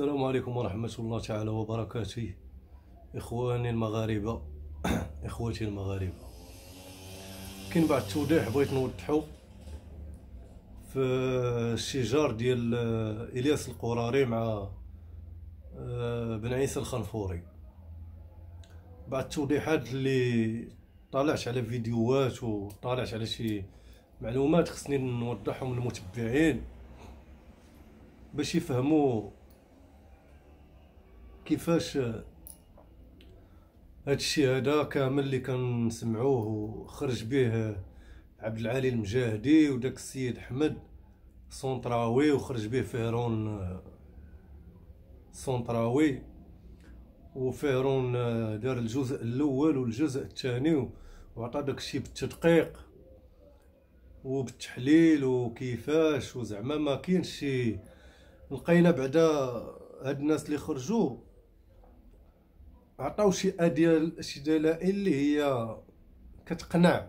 السلام عليكم ورحمة الله تعالى وبركاته إخواني المغاربة إخواتي المغاربة كاين بعض التوضيح بغيت نوضحو في الشجار ديال آه، إلياس القراري مع آه، بن عيسى الخنفوري بعض التوضيحات اللي طالعت على فيديوهات وطالعت على شي معلومات خصني نوضحهم للمتبعين باش يفهموا كيفاش هادشي هذا كامل اللي كنسمعوه وخرج به عبد العالي المجاهدي وداك السيد احمد سونطراوي وخرج به فيرون سونطراوي وفيرون دار الجزء الاول والجزء الثاني وعطى داكشي بالتدقيق وبالتحليل وكيفاش وزعما ما كاينش شي لقينا بعدا هاد الناس اللي خرجوا عطاو شي ديال شي دلائل اللي هي كتقنع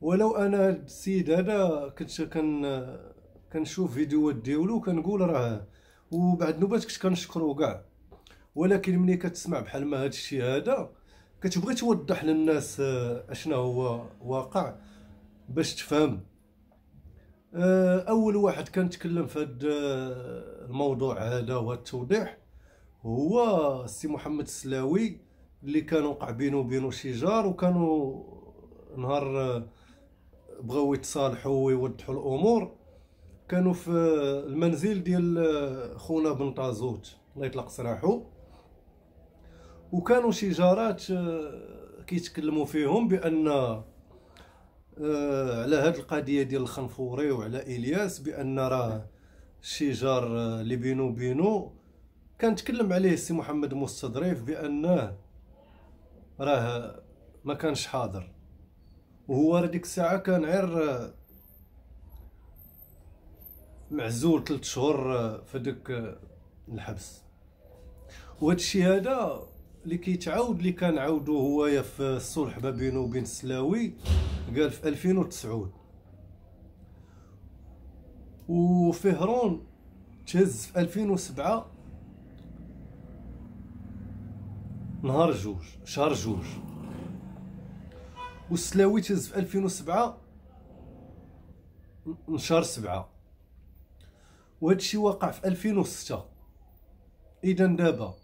ولو انا السيد هذا كنت كن كنشوف فيديوهات ديالو كنقول راه وبعد نوبات كنت كنشكرو كاع ولكن ملي كتسمع بحال ما هاد الشيء هذا كتبغي توضح للناس آه، اشنا هو واقع باش تفهم آه، اول واحد كان تكلم في هذا آه، الموضوع هذا والتوضيح التوضيح هو السي محمد السلاوي اللي كان وقع بينه وبينه شجار وكانوا نهار آه، بغاو يتصالحوا ويوضحوا الامور كانوا في المنزل ديال آه، خونا بن طازوت الله يطلق سراحو وكانوا شجارات آه، كيتكلموا فيهم بان على هذه القضيه ديال الخنفوري وعلى الياس بان راه الشجار اللي بينو وبينه كان تكلم عليه السي محمد مستظريف بانه راه ما كانش حاضر وهو راه ديك الساعه كان غير معزول ثلاث شهور في ديك الحبس وهذا الشيء هذا اللي كيتعاود اللي كان عاودو هو في الصلح ما بينه وبين السلاوي قال في 2009 وفهرون تهز في 2007 نهار جوج شهر جوج والسلاوي تهز في 2007 من شهر سبعة وهذا الشيء وقع في 2006 اذا دابا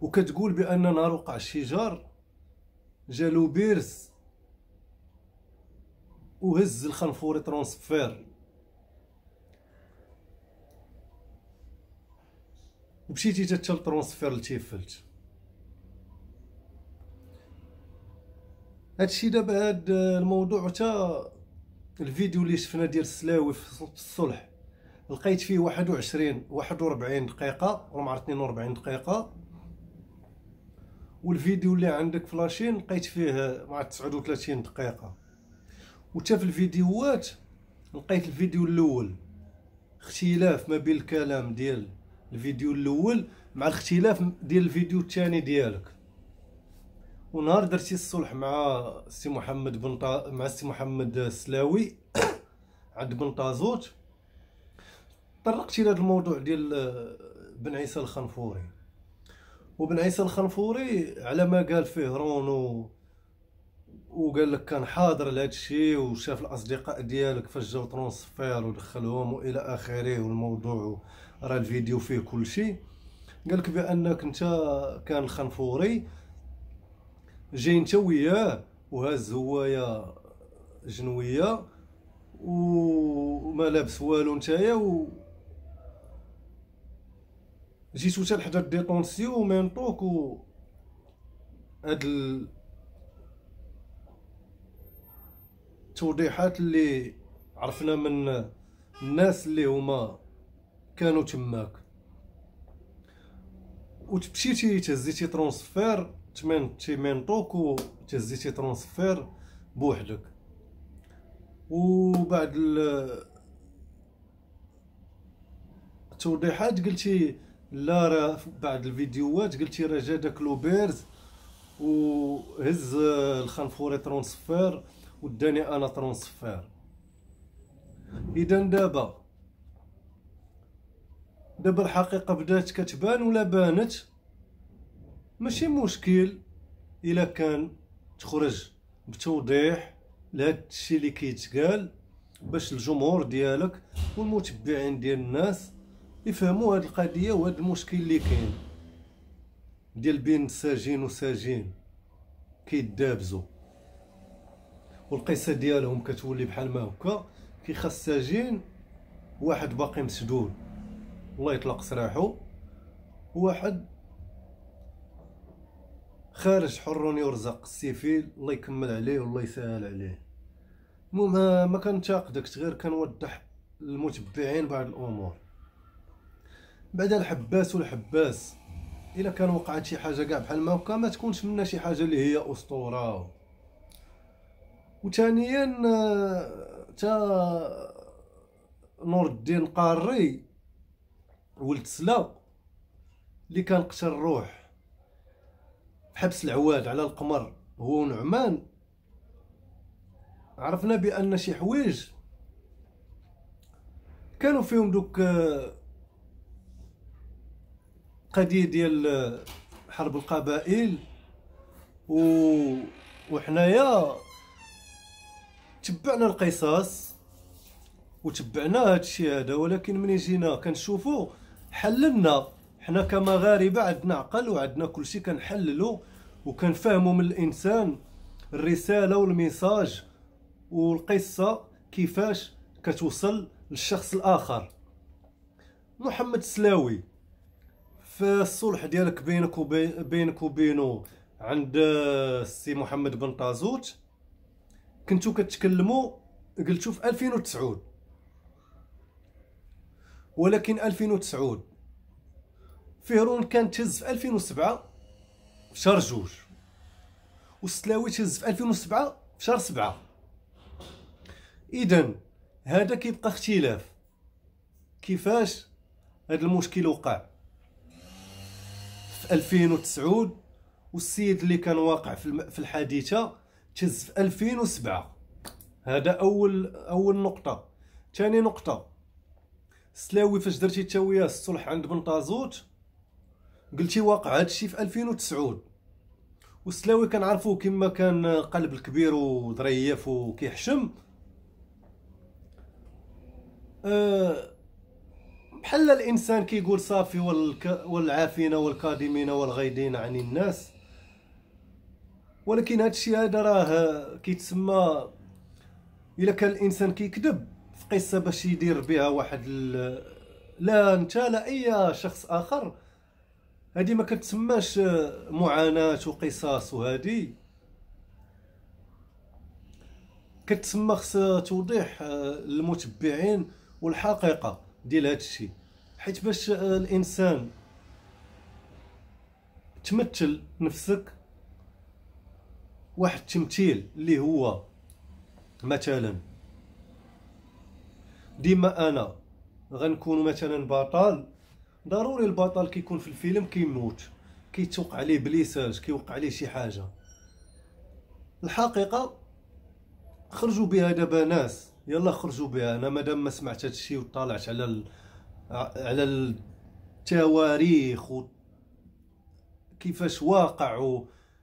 وكتقول بان نهار وقع الشجار جالو بيرس وهز الخنفوري ترونسفير ومشيتي حتى لترونسفير لتيفلت هادشي دابا هاد الموضوع حتى الفيديو اللي شفنا ديال السلاوي في الصلح لقيت فيه 21 41 دقيقة راه مع اثنين دقيقة والفيديو اللي عندك فلاشين لقيت فيه مع 39 دقيقة وتا في الفيديوهات لقيت الفيديو الأول اختلاف ما بين الكلام ديال الفيديو الاول مع الاختلاف ديال الفيديو الثاني ديالك ونهار درتي الصلح مع السي محمد بن طا... مع السي محمد السلاوي عند بن طازوت طرقتي لهذا الموضوع ديال بن عيسى الخنفوري وبن عيسى الخنفوري على ما قال فيه رونو وقال لك كان حاضر لهذا الشيء وشاف الاصدقاء ديالك فاش جاو ترونسفير ودخلهم والى اخره والموضوع راه الفيديو فيه كل شيء قالك بانك انت كان الخنفوري جاي انت وياه وهاز هوايا جنويه وما لابس والو نتايا و جيتو وتا لحدا الديطونسيو ومينطوك و هاد ال... التوضيحات اللي عرفنا من الناس اللي هما كانوا تماك وتمشيتي تهزيتي ترونسفير تمن طوكو تهزيتي ترونسفير بوحدك وبعد التوضيحات قلتي لا راه بعد الفيديوهات قلتي راه جا داك لوبيرز وهز الخنفوري ترونسفير وداني انا ترونسفير اذا دابا دابا الحقيقه بدات كتبان ولا بانت ماشي مشكل الا كان تخرج بتوضيح لهاد الشيء اللي كيتقال باش الجمهور ديالك والمتبعين ديال الناس يفهموا هاد القضيه وهاد المشكل اللي كاين ديال بين ساجين وساجين كيدابزوا والقصه ديالهم كتولي بحال ما هكا كيخص ساجين واحد باقي مسدود الله يطلق سراحو واحد خارج حر يرزق السيفيل الله يكمل عليه والله يسهل عليه المهم ما كنتاقدك غير كنوضح للمتبعين بعض الامور بعد الحباس والحباس الا كان وقعت شي حاجه كاع بحال ما وكا ما تكونش منا شي حاجه اللي هي اسطوره وثانيا آه، تا نور الدين قاري ولد سلا اللي كان قتل الروح بحبس العواد على القمر هو نعمان عرفنا بان شي حوايج كانوا فيهم دوك آه، قضيه ديال آه، حرب القبائل و وحنايا تبعنا القصص وتبعنا هادشي هذا ولكن ملي جينا كنشوفو حللنا حنا كمغاربه عندنا عقل وعندنا كلشي كنحللو وكنفهمو من الانسان الرساله والميساج والقصه كيفاش كتوصل للشخص الاخر محمد السلاوي فالصلح ديالك بينك وبينك وبينو عند السي محمد بن طازوت كنتو كتكلمو قلتو في 2009 ولكن 2009 فيرون كان تهز في 2007 في شهر جوج والسلاوي تهز في 2007 في شهر سبعة اذا هذا كيبقى اختلاف كيفاش هذا المشكل وقع في 2009 والسيد اللي كان واقع في الحادثه تهز في 2007 هذا اول اول نقطه ثاني نقطه سلاوي فاش درتي تاويا الصلح عند بن طازوت قلتي واقع هادشي في 2009 والسلاوي كنعرفو كما كان قلب الكبير و وكيحشم أه بحال الانسان كيقول كي صافي والك... والعافين والكاظمين والغيدين عن الناس ولكن هادشي هذا راه كيتسمى الا كان الانسان كيكذب قصه باش يدير بها واحد ال... لا انت لا اي شخص اخر هذه ما كتسماش معاناه وقصص وهذه كتسمى خص توضيح للمتبعين والحقيقه ديال هذا الشيء حيت باش الانسان تمثل نفسك واحد التمثيل اللي هو مثلا ديما انا غنكون مثلا بطل ضروري البطل كيكون في الفيلم كيموت كيتوقع عليه بليساج كيوقع عليه شي حاجه الحقيقه خرجوا بها دابا ناس يلا خرجوا بها انا مادام ما سمعت هادشي وطالعت على ال... على التواريخ و... كيفاش واقع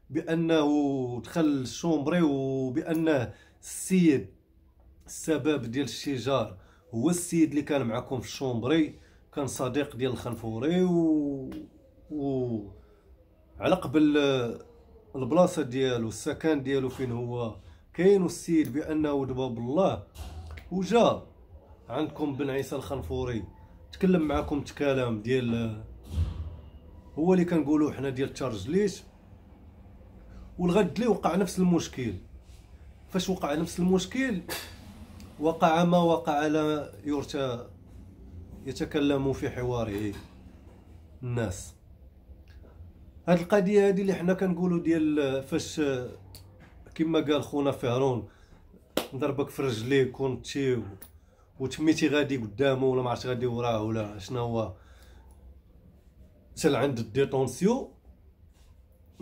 بانه دخل الشومبري وبانه السيد السبب ديال الشجار هو السيد اللي كان معكم في الشومبري كان صديق ديال الخنفوري و, و... على قبل آه، البلاصه ديالو السكن ديالو فين هو كاين السيد بانه دبا بالله وجا عندكم بن عيسى الخنفوري تكلم معكم تكلام ديال آه، هو اللي كنقولوا حنا ديال تشارجليت والغد اللي وقع نفس المشكل فاش وقع نفس المشكل وقع ما وقع لا يرتى يتكلم في حواره الناس هاد القضيه هادي اللي حنا كنقولوا ديال فاش كما قال خونا فهرون ضربك في رجليك كنتي وتميتي غادي قدامه ولا ما عرفتش غادي وراه ولا شنو هو سال عند الديتونسيو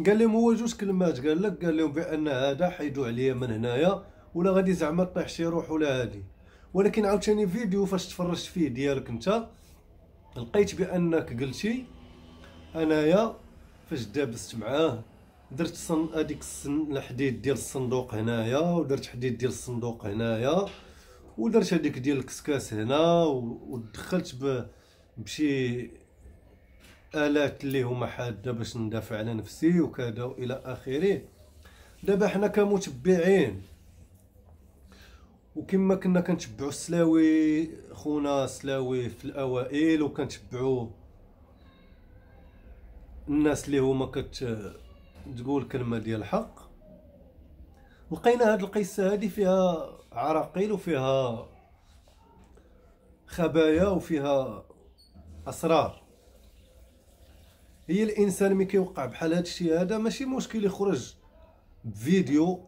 قال لهم هو جوج كلمات قال لك قال لهم بان هذا حيدو عليا من هنايا ولا غادي زعما طيح شي روح ولا هادي ولكن عاوتاني فيديو فاش تفرجت فيه ديالك انت لقيت بانك قلتي انايا فاش دابست معاه درت صن هذيك الحديد ديال الصندوق هنايا ودرت حديد ديال الصندوق هنايا ودرت هذيك ديال الكسكاس هنا ودخلت بشي الات اللي هما حاده باش ندافع على نفسي وكذا الى اخره دابا حنا كمتبعين وكما كنا كنتبعوا السلاوي خونا السلاوي في الاوائل وكنتبعوا الناس اللي هما كت تقول كلمه ديال الحق لقينا هاد القصه هذه فيها عراقيل وفيها خبايا وفيها اسرار هي الانسان ملي كيوقع بحال الشيء هذا ماشي مشكل يخرج بفيديو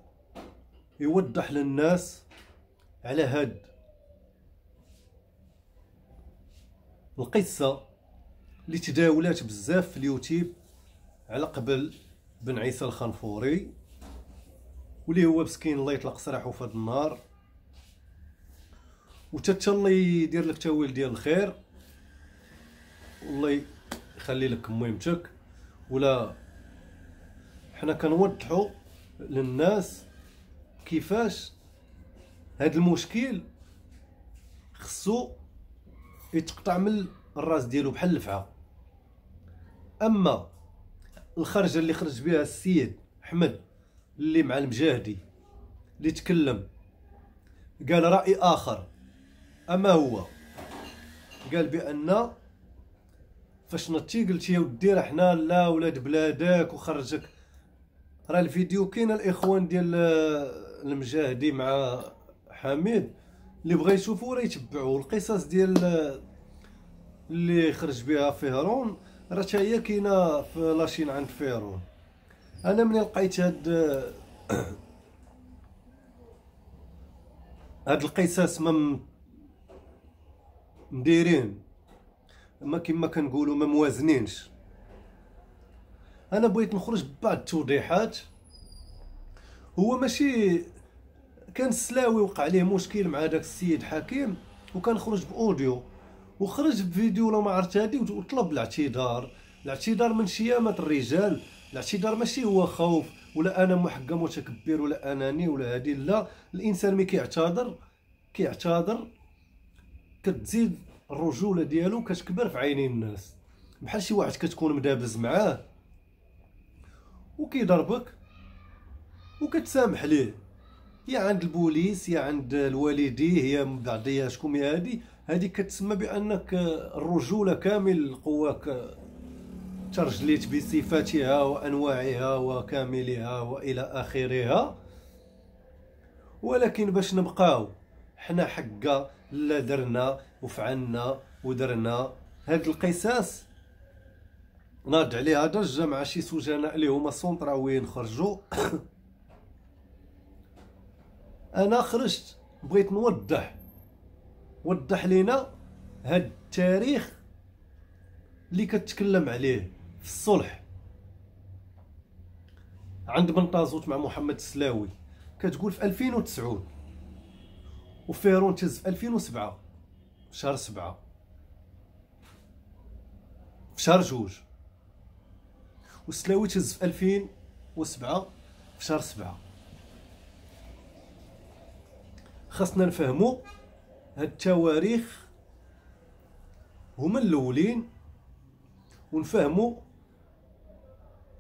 يوضح للناس على هاد القصه اللي تداولات بزاف في اليوتيوب على قبل بن عيسى الخنفوري واللي هو مسكين الله يطلق سراحو في هاد النهار وتتا الله يدير لك تاويل ديال الخير والله يخلي لك مهمتك ولا حنا كنوضحوا للناس كيفاش هذا المشكل خصو يتقطع من الراس ديالو بحال الفعه اما الخرجه اللي خرج بها السيد احمد اللي مع المجاهدي اللي تكلم قال راي اخر اما هو قال بان فاش نطي قلت يا ودي راه حنا لا ولاد بلادك وخرجك راه الفيديو كاين الاخوان ديال المجاهدي مع حميد اللي بغى يشوفو راه يتبعو القصص ديال اللي خرج بها فيرون راه حتى هي كاينه في لاشين عند فيرون انا ملي لقيت هاد هاد القصص ما مديرين ما كما كنقولوا ما موازنينش انا بغيت نخرج ببعض التوضيحات هو ماشي كان السلاوي وقع ليه مشكل مع داك السيد حكيم وكان خرج باوديو وخرج بفيديو ولا ما عرفت هادي وطلب الاعتذار الاعتذار من شيامه الرجال الاعتذار ماشي هو خوف ولا انا محكم متكبر ولا اناني ولا هادي لا الانسان ملي كيعتذر كيعتذر كتزيد الرجوله ديالو كتكبر في عينين الناس بحال شي واحد كتكون مدابز معاه وكيضربك وكتسامح ليه يا عند البوليس يا عند الوالديه يا من يا شكون يا هادي هذه كتسمى بانك الرجوله كامل قواك ترجليت بصفاتها وانواعها وكاملها والى اخرها ولكن باش نبقاو حنا حقا لا درنا وفعلنا ودرنا هاد القصاص ناض عليها درجه مع شي سجناء اللي هما سونطراويين خرجوا انا خرجت بغيت نوضح وضح لينا هاد التاريخ اللي كتكلم عليه في الصلح عند بنطازوت مع محمد السلاوي كتقول في 2009 وفيرون تز في 2007 في شهر 7 في شهر جوج والسلاوي تز في 2007 في شهر 7 خاصنا نفهمو هاد التواريخ هما الاولين ونفهمو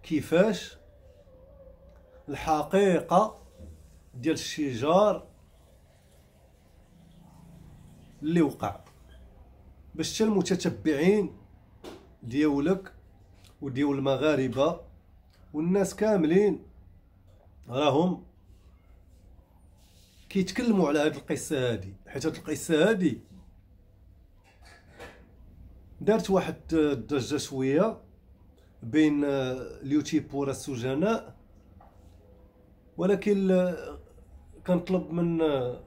كيفاش الحقيقه ديال الشجار اللي وقع باش حتى المتتبعين ديولك وديول المغاربه والناس كاملين راهم كيتكلموا على هذه القصه هذه حيت هذه القصه هذه دارت واحد الضجه شويه بين اليوتيوب آه، السجناء ولكن آه، كنطلب من آه،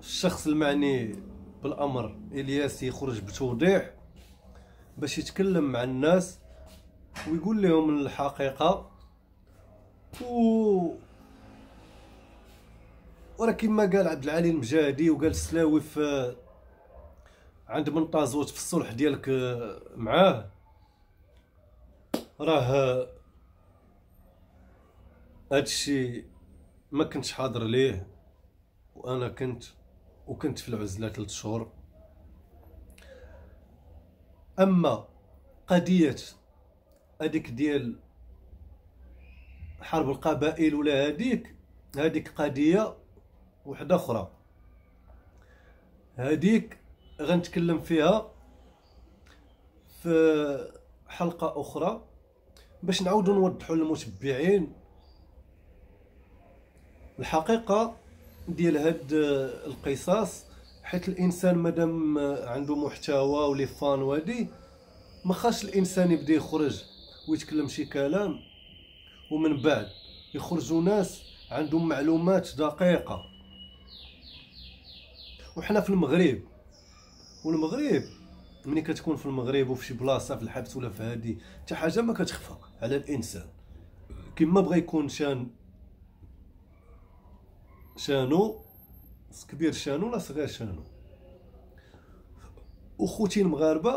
الشخص المعني بالامر الياس يخرج بتوضيح باش يتكلم مع الناس ويقول لهم الحقيقه و وراه كيما قال عبد العالي المجاهدي وقال السلاوي في عند طازوت في الصلح ديالك آه، معاه راه آه، هادشي ما كنتش حاضر ليه وانا كنت وكنت في العزله 3 شهور اما قضيه هذيك ديال حرب القبائل ولا هذيك هذيك قضيه وحده اخرى هذيك غنتكلم فيها في حلقه اخرى باش نعاودو نوضحوا للمتبعين الحقيقه ديال هاد القصص حيت الانسان مادام عنده محتوى ولي فان وادي ما خاص الانسان يبدا يخرج ويتكلم شي كلام ومن بعد يخرجوا ناس عندهم معلومات دقيقه وحنا في المغرب والمغرب ملي كتكون في المغرب وفي شي بلاصه في الحبس ولا في هادي حتى حاجه ما كتخفى على الانسان كما بغى يكون شان شانو كبير شانو ولا صغير شانو وخوتي المغاربه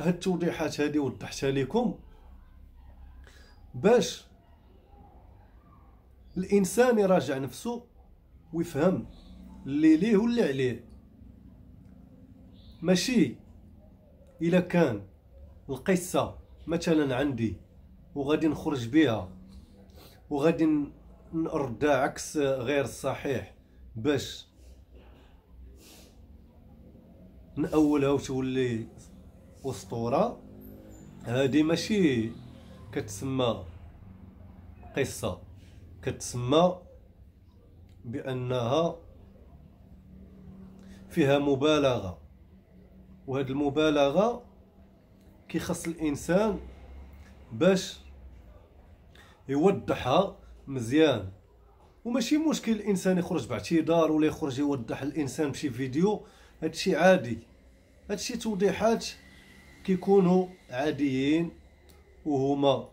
هاد التوضيحات هادي وضحتها لكم باش الانسان يراجع نفسه ويفهم اللي ليه واللي عليه ماشي الا كان القصه مثلا عندي وغادي نخرج بها وغادي نردها عكس غير الصحيح باش نأولها وتولي أسطورة هذه ماشي كتسمى قصة كتسمى بأنها فيها مبالغه وهاد المبالغه كيخص الانسان باش يوضحها مزيان وماشي مشكل الانسان يخرج باعتذار ولا يخرج يوضح الانسان بشي فيديو هادشي عادي هادشي توضيحات كيكونوا عاديين وهما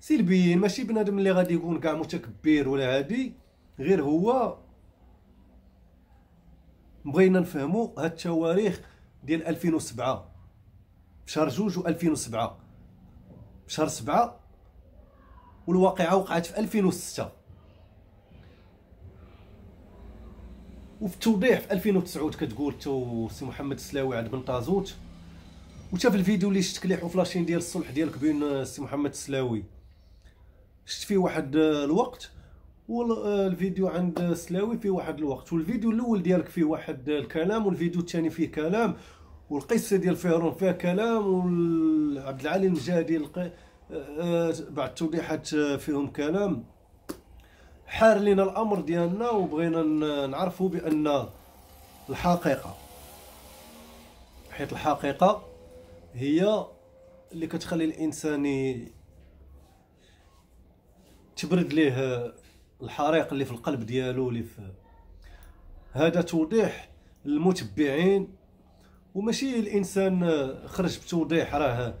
سلبيين ماشي بنادم اللي غادي يكون كاع متكبر ولا عادي غير هو بغينا نفهموا هاد التواريخ ديال 2007 شهر جوج و2007 شهر سبعة والواقعة وقعت في 2006 وفي التوضيح في 2009 كتقول تو سي محمد السلاوي عند بن طازوت وتا في الفيديو اللي شفت كليحو فلاشين ديال الصلح ديالك بين سي محمد السلاوي شفت فيه واحد الوقت والفيديو آه، عند السلاوي في واحد الوقت والفيديو الاول ديالك فيه واحد الكلام والفيديو الثاني فيه كلام والقصه ديال فهرون فيها كلام وعبد العالي المجادي آه، آه، بعد توضيحات فيهم كلام حار لنا الامر ديالنا وبغينا نعرفوا بان الحقيقه حيت الحقيقه هي اللي كتخلي الانسان تبرد ليه الحريق اللي في القلب ديالو اللي في هذا توضيح للمتبعين وماشي الانسان خرج بتوضيح راه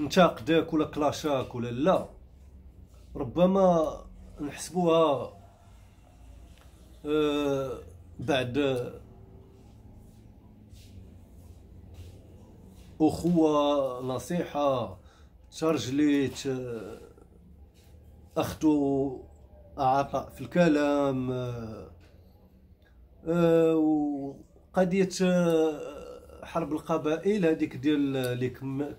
انتقدك ولا كلاشاك ولا لا ربما نحسبوها آه، بعد اخوه نصيحه ترجلي آه، اخذوا اعاقه في الكلام آه، آه، وقضيه آه، حرب القبائل هذيك ديال اللي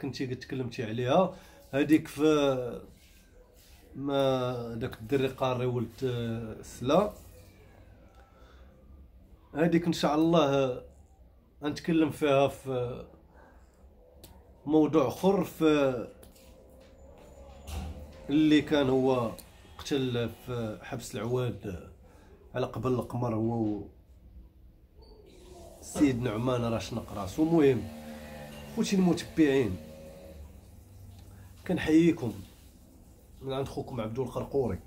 كنتي تكلمتي عليها هذيك في ما داك الدري قاري ولد سلا هذيك ان شاء الله غنتكلم فيها في موضوع اخر في اللي كان هو قتل في حبس العواد على قبل القمر هو السيد نعمان شنق راسو المهم خوتي المتبعين كنحييكم من عند خوكم عبدو القرقوري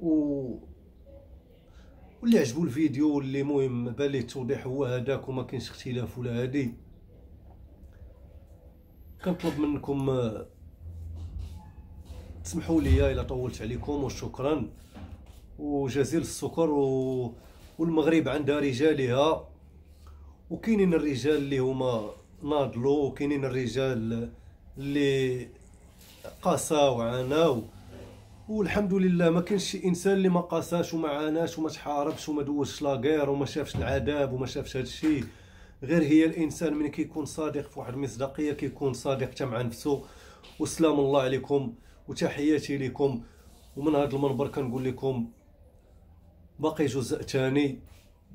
و واللي عجبو الفيديو واللي مهم ليه التوضيح هو هذاك وما كاينش اختلاف ولا هادي كنطلب منكم تسمحوا لي الا طولت عليكم وشكرا وجزيل السكر و... والمغرب عندها رجالها وكاينين الرجال اللي هما ناضلو وكاينين الرجال اللي قاساو عاناو والحمد لله ما كانش شي انسان اللي ما قاساش وما عاناش وما تحاربش وما دوزش لاغير وما شافش العذاب وما شافش هادشي غير هي الانسان من كيكون صادق في واحد المصداقيه كيكون صادق حتى مع نفسه والسلام الله عليكم وتحياتي لكم ومن هذا المنبر كنقول لكم باقي جزء ثاني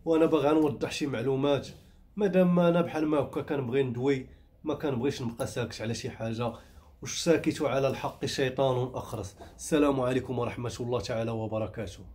وانا باغي نوضح شي معلومات مادام ما انا بحال ما هكا كنبغي ندوي ما كنبغيش نبقى ساكت على شي حاجه وش ساكت على الحق شيطان اخرس السلام عليكم ورحمه الله تعالى وبركاته